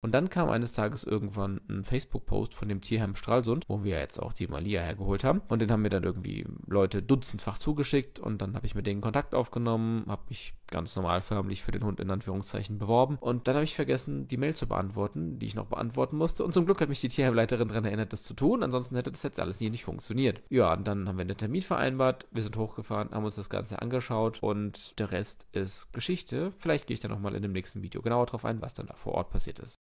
Und dann kam eines Tages irgendwann ein Facebook-Post von dem Tierheim Stralsund, wo wir jetzt auch die Malia hergeholt haben. Und den haben mir dann irgendwie Leute dutzendfach zugeschickt und dann habe ich mit denen Kontakt aufgenommen, habe mich ganz normal förmlich für den Hund in Anführungszeichen beworben. Und dann habe ich vergessen, die Mail zu beantworten, die ich noch beantworten musste. Und zum Glück hat mich die Tierheimleiterin daran erinnert, das zu tun. Ansonsten hätte das jetzt alles nie nicht funktioniert. Ja, und dann haben wir einen Termin vereinbart, wir sind hochgefahren, haben uns das Ganze angeschaut und der Rest ist Geschichte. Vielleicht gehe ich da nochmal in dem nächsten Video genauer drauf ein, was dann da vor Ort passiert ist.